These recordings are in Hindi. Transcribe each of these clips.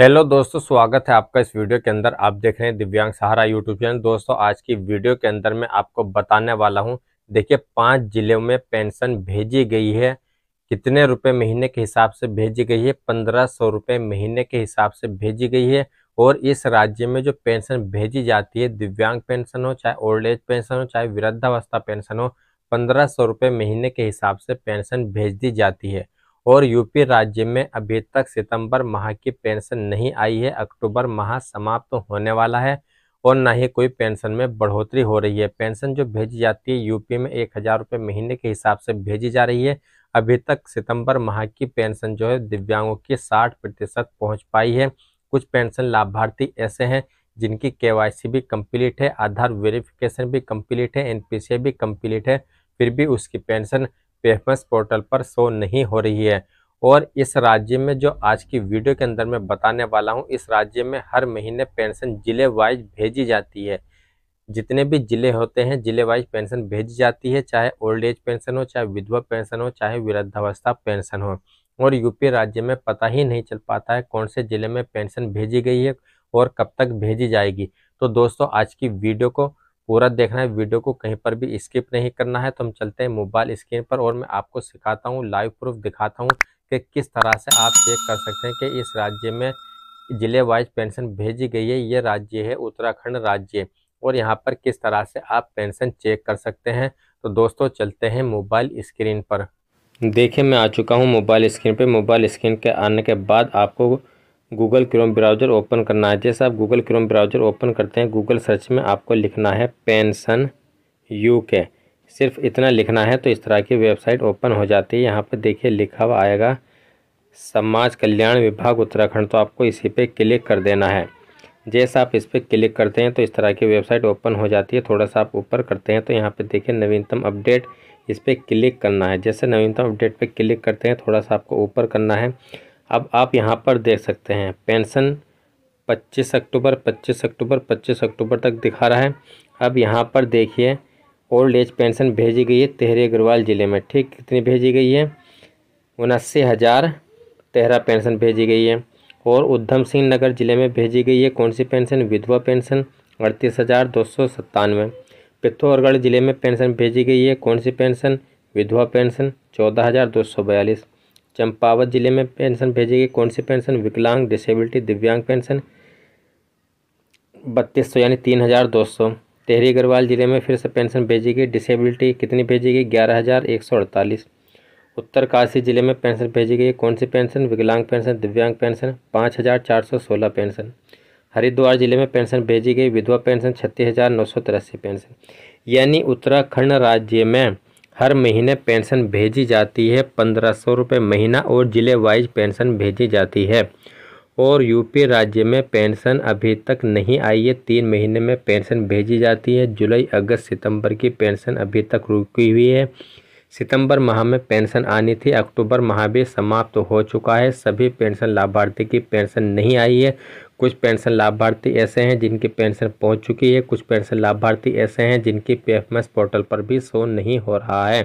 हेलो दोस्तों स्वागत है आपका इस वीडियो के अंदर आप देख रहे हैं दिव्यांग सहारा यूट्यूब चैनल दोस्तों आज की वीडियो के अंदर मैं आपको बताने वाला हूं देखिए पांच जिलों में पेंशन भेजी गई है कितने रुपए महीने के हिसाब से भेजी गई है पंद्रह सौ रुपये महीने के हिसाब से भेजी गई है और इस राज्य में जो पेंशन भेजी जाती है दिव्यांग पेंशन हो चाहे ओल्ड एज पेंशन हो चाहे वृद्धावस्था पेंशन हो पंद्रह सौ रुपये महीने के हिसाब से पेंशन भेज दी जाती है और यूपी राज्य में अभी तक सितंबर माह की पेंशन नहीं आई है अक्टूबर माह समाप्त तो होने वाला है और ना ही कोई पेंशन में बढ़ोतरी हो रही है पेंशन जो भेजी जाती है यूपी में एक हज़ार रुपये महीने के हिसाब से भेजी जा रही है अभी तक सितंबर माह की पेंशन जो है दिव्यांगों की साठ प्रतिशत पहुँच पाई है कुछ पेंशन लाभार्थी ऐसे हैं जिनकी के भी कम्प्लीट है आधार वेरिफिकेशन भी कम्प्लीट है एन भी कम्प्लीट है फिर भी उसकी पेंशन पेमेंट्स पोर्टल पर शो नहीं हो रही है और इस राज्य में जो आज की वीडियो के अंदर मैं बताने वाला हूँ इस राज्य में हर महीने पेंशन जिले वाइज भेजी जाती है जितने भी जिले होते हैं जिले वाइज पेंशन भेजी जाती है चाहे ओल्ड एज पेंशन हो चाहे विधवा पेंशन हो चाहे वृद्धावस्था पेंशन हो और यूपी राज्य में पता ही नहीं चल पाता है कौन से जिले में पेंशन भेजी गई है और कब तक भेजी जाएगी तो दोस्तों आज की वीडियो को पूरा देखना है वीडियो को कहीं पर भी स्किप नहीं करना है तो हम चलते हैं मोबाइल स्क्रीन पर और मैं आपको सिखाता हूँ लाइव प्रूफ दिखाता हूँ कि किस तरह से आप चेक कर सकते हैं कि इस राज्य में जिले वाइज पेंशन भेजी गई है ये राज्य है उत्तराखंड राज्य और यहाँ पर किस तरह से आप पेंशन चेक कर सकते हैं तो दोस्तों चलते हैं मोबाइल स्क्रीन पर देखिए मैं आ चुका हूँ मोबाइल स्क्रीन पर मोबाइल स्क्रीन के आने के बाद आपको गूगल क्रोम ब्राउज़र ओपन करना है जैसे आप गूगल क्रोम ब्राउज़र ओपन करते हैं गूगल सर्च में आपको लिखना है पेंशन यू के सिर्फ इतना लिखना है तो इस तरह की वेबसाइट ओपन हो जाती है यहाँ पर देखिए लिखा हुआ आएगा समाज कल्याण विभाग उत्तराखंड तो आपको इसी पे क्लिक कर देना है जैसा आप इस पर क्लिक करते हैं तो इस तरह की वेबसाइट ओपन हो जाती है थोड़ा सा आप ऊपर करते हैं तो यहाँ पर देखिए नवीनतम अपडेट इस पर क्लिक करना है जैसे नवीनतम अपडेट पर क्लिक करते हैं थोड़ा सा आपको ऊपर करना है अब आप यहाँ पर देख सकते हैं पेंशन 25 अक्टूबर 25 अक्टूबर 25 अक्टूबर तक दिखा रहा है अब यहाँ पर देखिए ओल्ड एज पेंशन भेजी गई है तेहरे अग्रवाल ज़िले में ठीक कितनी भेजी गई है उनासी हज़ार तेहरा पेंशन भेजी गई है और उधम सिंह नगर ज़िले में भेजी गई है कौन सी पेंशन विधवा पेंशन अड़तीस हज़ार दो सौ सत्तानवे पिथौरगढ़ ज़िले में पेंशन भेजी गई है कौन सी पेंशन विधवा पेंशन चौदह हज़ार दो सौ बयालीस चंपावत ज़िले में पेंशन भेजी गई कौन सी पेंशन विकलांग डिसेबिलिटी दिव्यांग पेंशन बत्तीस सौ यानी तीन हज़ार दो सौ तेहरी अग्रवाल ज़िले में फिर से पेंशन भेजी गई डिसेबिलिटी कितनी भेजी गई ग्यारह हज़ार एक सौ अड़तालीस उत्तरकाशी ज़िले में पेंशन भेजी गई कौन सी पेंशन विकलांग पेंशन दिव्यांग पेंशन पाँच हज़ार चार सौ सोलह पेंशन हरिद्वार ज़िले में पेंशन भेजी गई विधवा पेंशन छत्तीस हज़ार नौ सौ तिरासी पेंशन यानी उत्तराखंड राज्य में हर महीने पेंशन भेजी जाती है पंद्रह सौ रुपये महीना और ज़िले वाइज पेंशन भेजी जाती है और यूपी राज्य में पेंशन अभी तक नहीं आई है तीन महीने में पेंशन भेजी जाती है जुलाई अगस्त सितंबर की पेंशन अभी तक रुकी हुई है सितंबर माह में पेंशन आनी थी अक्टूबर माह भी समाप्त हो चुका है सभी पेंशन लाभार्थी की पेंशन नहीं आई है कुछ पेंशन लाभार्थी ऐसे हैं जिनकी पेंशन पहुंच चुकी है कुछ पेंशन लाभार्थी ऐसे हैं जिनकी पीएफएमएस पोर्टल पर भी शो नहीं हो रहा है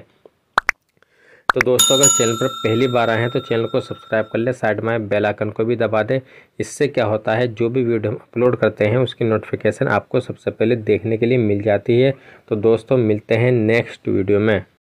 तो दोस्तों अगर चैनल पर पहली बार आए हैं तो चैनल को सब्सक्राइब कर लें साइड में बेल आइकन को भी दबा दें इससे क्या होता है जो भी वीडियो हम अपलोड करते हैं उसकी नोटिफिकेशन आपको सबसे पहले देखने के लिए मिल जाती है तो दोस्तों मिलते हैं नेक्स्ट वीडियो में